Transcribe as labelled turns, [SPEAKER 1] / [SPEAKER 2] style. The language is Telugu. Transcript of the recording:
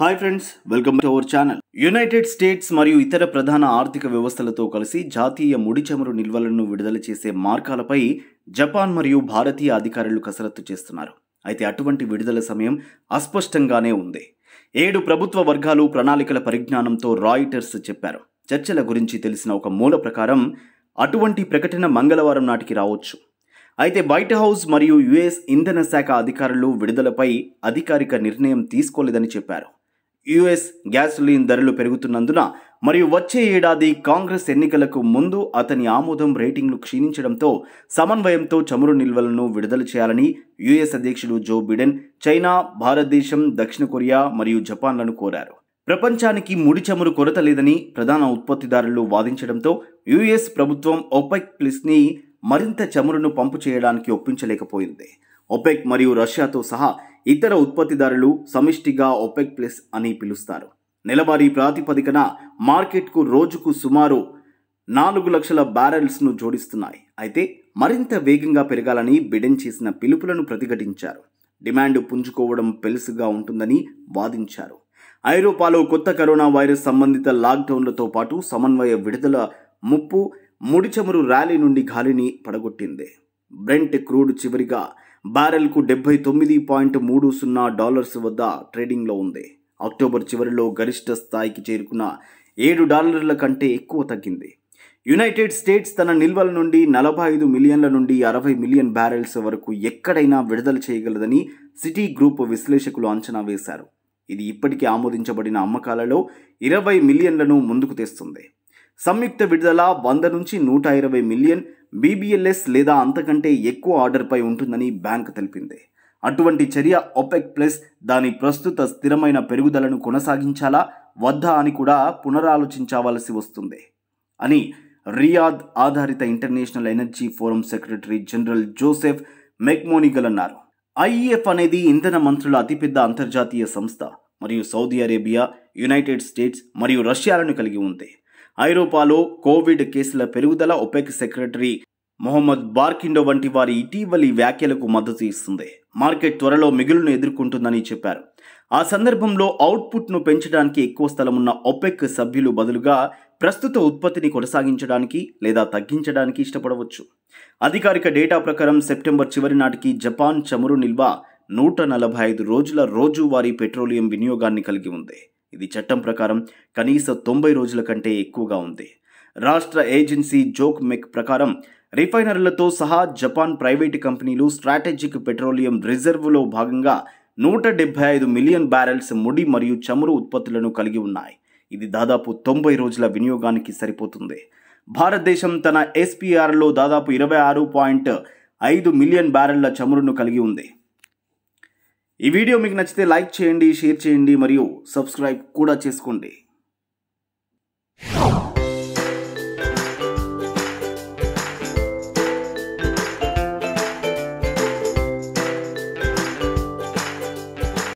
[SPEAKER 1] hi friends welcome to our channel United States మరియు ఇతర ప్రధాన ఆర్థిక వ్యవస్థలతో కలిసి జాతీయ ముడి చమురు నిల్వలను విడుదల చేసే మార్గాలపై జపాన్ మరియు భారతీయ అధికారులు కసరత్తు చేస్తున్నారు అయితే అటువంటి విడుదల సమయం అస్పష్టంగానే ఉంది ఏడు ప్రభుత్వ వర్గాలు ప్రణాళికల పరిజ్ఞానంతో రాయిటర్స్ చెప్పారు చర్చల గురించి తెలిసిన ఒక మూల ప్రకారం అటువంటి ప్రకటన మంగళవారం నాటికి రావచ్చు అయితే వైట్ హౌస్ మరియు యుఎస్ ఇంధన శాఖ అధికారులు విడుదలపై అధికారిక నిర్ణయం తీసుకోలేదని చెప్పారు యుఎస్ గ్యాసోలిన్ ధరలు పెరుగుతున్నందున మరియు వచ్చే ఏడాది కాంగ్రెస్ ఎన్నికలకు ముందు అతని ఆమోదం రేటింగ్లు క్షీణించడంతో సమన్వయంతో చమురు నిల్వలను విడుదల చేయాలని యుఎస్ అధ్యక్షుడు జో బిడెన్ చైనా భారతదేశం దక్షిణ కొరియా మరియు జపాన్లను కోరారు ప్రపంచానికి ముడి చమురు కొరత లేదని ప్రధాన ఉత్పత్తిదారులు వాదించడంతో యుఎస్ ప్రభుత్వం ఒపెక్ ప్లిస్ని మరింత చమురును పంపు చేయడానికి ఒప్పించలేకపోయింది ఒపెక్ మరియు రష్యాతో సహా ఇతర ఉత్పత్తిదారులు సమిష్టిగా ఒపెక్ ప్లస్ అని పిలుస్తారు నెలవారీ ప్రాతిపదికన మార్కెట్కు రోజుకు సుమారు నాలుగు లక్షల బ్యారెల్స్ను జోడిస్తున్నాయి అయితే మరింత వేగంగా పెరగాలని బిడెన్ చేసిన పిలుపులను ప్రతిఘటించారు డిమాండ్ పుంజుకోవడం పెలుసుగా ఉంటుందని వాదించారు ఐరోపాలో కొత్త కరోనా వైరస్ సంబంధిత లాక్డౌన్లతో పాటు సమన్వయ విడుదల ముప్పు ముడిచమురు ర్యాలీ నుండి గాలిని పడగొట్టింది బ్రెంట్ క్రూడ్ చివరిగా బ్యారెల్కు డెబ్బై తొమ్మిది పాయింట్ మూడు సున్నా డాలర్స్ వద్ద ట్రేడింగ్లో ఉంది అక్టోబర్ చివరిలో గరిష్ట స్థాయికి చేరుకున్న ఏడు డాలర్ల కంటే ఎక్కువ తగ్గింది యునైటెడ్ స్టేట్స్ తన నిల్వల నుండి నలభై ఐదు మిలియన్ల నుండి అరవై మిలియన్ బ్యారెల్స్ వరకు ఎక్కడైనా విడుదల చేయగలదని సిటీ గ్రూప్ విశ్లేషకులు అంచనా వేశారు ఇది ఇప్పటికే ఆమోదించబడిన అమ్మకాలలో ఇరవై మిలియన్లను ముందుకు తెస్తుంది సంయుక్త విడుదల వంద నుంచి నూట ఇరవై మిలియన్ బీబీఎల్ఎస్ లేదా అంతకంటే ఎక్కువ ఆర్డర్పై ఉంటుందని బ్యాంక్ తెలిపింది అటువంటి చర్య ఒపెక్ ప్లస్ దాని ప్రస్తుత స్థిరమైన పెరుగుదలను కొనసాగించాలా వద్దా అని కూడా పునరాలోచించవలసి వస్తుంది అని రియాద్ ఆధారిత International Energy Forum secretary general Joseph McMonigal అన్నారు ఐఈఎఫ్ అనేది ఇంధన మంత్రుల అతిపెద్ద అంతర్జాతీయ సంస్థ మరియు సౌదీ అరేబియా యునైటెడ్ స్టేట్స్ మరియు రష్యాలను కలిగి ఉంది ఐరోపాలో కోవిడ్ కేసుల పెరుగుదల ఒపెక్ సెక్రటరీ మొహమ్మద్ బార్కిండో వంటి వారి ఇటీవలి వ్యాఖ్యలకు మద్దతు ఇస్తుంది మార్కెట్ త్వరలో మిగులును ఎదుర్కొంటుందని చెప్పారు ఆ సందర్భంలో అవుట్పుట్ను పెంచడానికి ఎక్కువ స్థలం ఉన్న ఒపెక్ సభ్యులు బదులుగా ప్రస్తుత ఉత్పత్తిని కొనసాగించడానికి లేదా తగ్గించడానికి ఇష్టపడవచ్చు అధికారిక డేటా ప్రకారం సెప్టెంబర్ చివరి నాటికి జపాన్ చమురు నిల్వ నూట నలభై ఐదు రోజుల రోజువారీ పెట్రోలియం వినియోగాన్ని కలిగి ఉంది ఇది చట్టం ప్రకారం కనీస తొంభై రోజుల కంటే ఎక్కువగా ఉంది రాష్ట్ర ఏజెన్సీ జోక్ మెక్ ప్రకారం రిఫైనరీలతో సహా జపాన్ ప్రైవేటు కంపెనీలు స్ట్రాటజిక్ పెట్రోలియం రిజర్వ్లో భాగంగా నూట డెబ్బై ఐదు మిలియన్ బ్యారెల్స్ ముడి మరియు చమురు ఉత్పత్తులను కలిగి ఉన్నాయి ఇది దాదాపు తొంభై రోజుల వినియోగానికి సరిపోతుంది భారతదేశం తన ఎస్పీఆర్లో దాదాపు ఇరవై ఆరు పాయింట్ ఐదు మిలియన్ బ్యారెళ్ల చమురును కలిగి ఉంది ఈ వీడియో మీకు నచ్చితే లైక్ చేయండి షేర్ చేయండి మరియు సబ్స్క్రైబ్ కూడా చేసుకోండి